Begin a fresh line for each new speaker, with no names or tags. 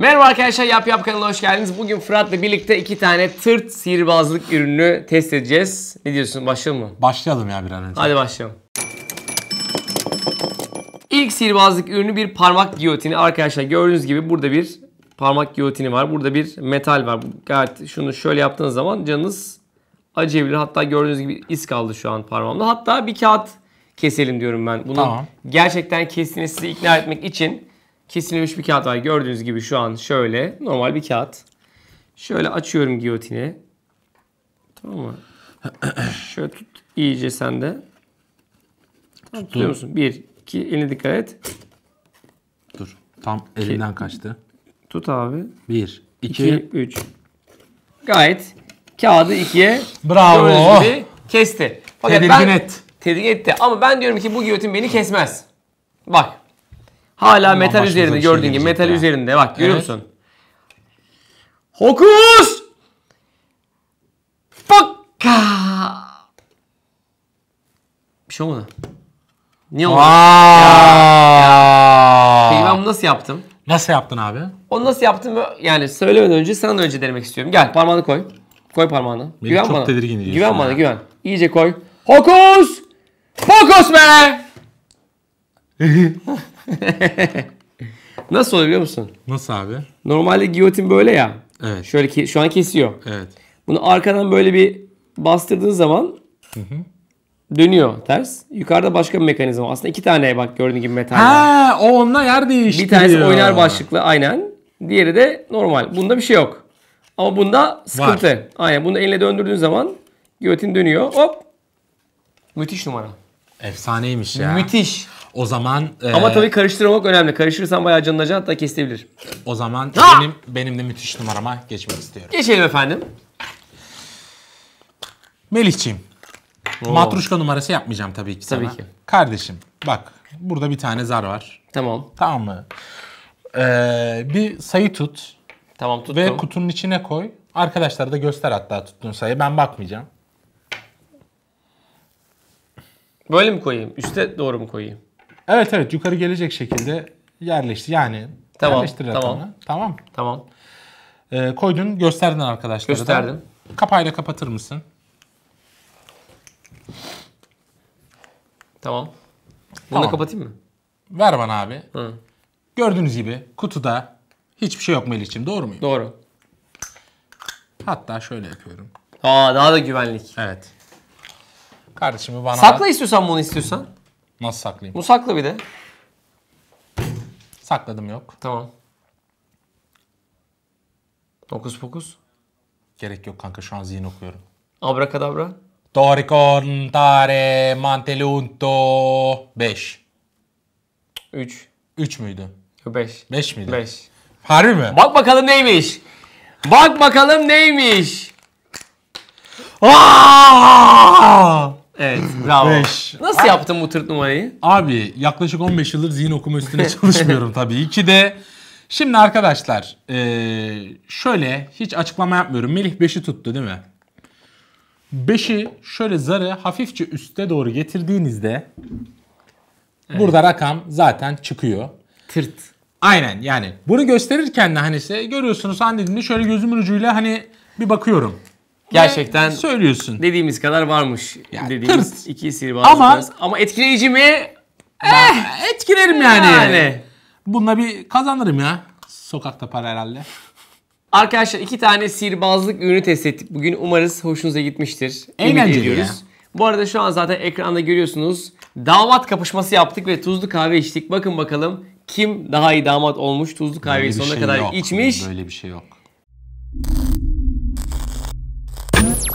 Merhaba arkadaşlar Yap Yap kanalına hoş geldiniz. Bugün Fırat'la birlikte iki tane tırt sihirbazlık ürünü test edeceğiz. Ne diyorsun başlayalım mı?
Başlayalım ya bir an önce. Hadi başlayalım.
İlk sihirbazlık ürünü bir parmak giyotini. Arkadaşlar gördüğünüz gibi burada bir parmak giyotini var. Burada bir metal var. Gayet şunu şöyle yaptığınız zaman canınız acıyabilir. Hatta gördüğünüz gibi iz kaldı şu an parmağımda. Hatta bir kağıt keselim diyorum ben. Bunu tamam. gerçekten kestiğini sizi ikna etmek için kesilmiş bir kağıt var. Gördüğünüz gibi şu an şöyle normal bir kağıt. Şöyle açıyorum giyotini. Tamam mı? şöyle tut iyice sen de.
Tamam, tutuyor musun?
Bir, iki, eline dikkat et.
Dur. Tam elinden kaçtı.
Tut abi. Bir, iki, iki üç. Gayet kağıdı ikiye Bravo. Gibi kesti. Fakat tedirgin ben, et. Tedirgin etti. Ama ben diyorum ki bu giyotin beni kesmez. Bak Hala Ondan metal üzerinde şey gördüğün gibi metal ya. üzerinde bak görüyor evet. musun? Hokus! Pokka! Bir şey olmadı. Niye oldu? Ya, ya. Peki nasıl yaptım? Nasıl yaptın abi? Onu nasıl yaptım? Yani söylemeden önce sana da önce denemek istiyorum. Gel parmağını koy. Koy parmağını. Beni güven çok bana. tedirgin ediyorsun. Güven ya. bana güven. İyice koy. Hokus! Hokus be! Nasıl oluyor biliyor musun? Nasıl abi? Normalde giyotin böyle ya. Evet. Şöyle ki şu an kesiyor. Evet. Bunu arkadan böyle bir bastırdığın zaman
hı hı.
dönüyor ters. Yukarıda başka bir mekanizma. Aslında iki tane bak gördüğün gibi metal. Ha,
o onunla yer değiştiriyor. Bir tanesi oynar
başlıklı aynen. Diğeri de normal. Bunda bir şey yok. Ama bunda sıkıntı. Var. Aynen. Bunu elle döndürdüğün zaman giyotin dönüyor. Hop. Müthiş numara.
Efsaneymiş ya. Müthiş. O zaman e, Ama tabii
karıştırmak önemli. Karışırsan bayağı canın acı hatta kesilebilir. o zaman
Ha! benim benim de müthiş numarama geçmek istiyorum.
Geçelim efendim.
Melihciğim. Matruşka numarası yapmayacağım tabii ki sana. Tabii ki. Kardeşim bak burada bir tane zar var. Tamam. Tamam mı? Ee, bir sayı tut Tamam tuttum. ve kutunun içine koy. Arkadaşlara da göster hatta tuttuğun sayı. Ben bakmayacağım.
Böyle mi koyayım? Üste doğru mu koyayım?
Evet evet yukarı gelecek şekilde yerleşti. Yani tamam, Tamam. Tamam. tamam. Ee, koydun gösterdin arkadaşlara. Gösterdim. Da. Kapayla kapatır mısın? Tamam. Bunu tamam. kapatayım mı? Ver bana abi. Hı. Gördüğünüz gibi kutuda hiçbir şey yok Melih'ciğim. Doğru muyum? Doğru. Hatta şöyle yapıyorum. Aa daha da güvenlik. Evet. Kardeşimi bana Sakla ver. istiyorsan bunu istiyorsan. Nasıl saklayayım? Bu sakla bir de. Sakladım yok. Tamam. Fokus fokus. Gerek yok kanka şu an zihin okuyorum. Abrakadabra. Do contare mantelunto. 5. 3. 3 müydü? 5. 5 miydi? 5. Harbi mi? Bak
bakalım neymiş. Bak bakalım neymiş.
Aa! Evet bravo. Beş. Nasıl yaptın bu tırt numarayı? Abi yaklaşık 15 yıldır zihin okuma üstüne çalışmıyorum tabii ki de. Şimdi arkadaşlar e, şöyle hiç açıklama yapmıyorum. Melih 5'i tuttu değil mi? 5'i şöyle zarı hafifçe üste doğru getirdiğinizde burada rakam zaten çıkıyor. Tırt. Aynen yani bunu gösterirken de hani size görüyorsunuz hani şöyle gözümün ucuyla hani bir bakıyorum. Gerçekten söylüyorsun. Dediğimiz kadar varmış. Yani dediğimiz tırt. iki sihirbaz. Ama, ama etkileyici mi? Eh, etkilerim yani. yani. Bununla bir kazanırım ya. Sokakta para
herhalde. Arkadaşlar iki tane sihirbazlık ürünü test ettik. Bugün umarız hoşunuza gitmiştir. Eğlenceli ya. Bu arada şu an zaten ekranda görüyorsunuz. Damat kapışması yaptık ve tuzlu kahve içtik. Bakın bakalım kim daha iyi damat olmuş. Tuzlu kahveyi sonuna şey kadar yok. içmiş.
Böyle bir şey yok.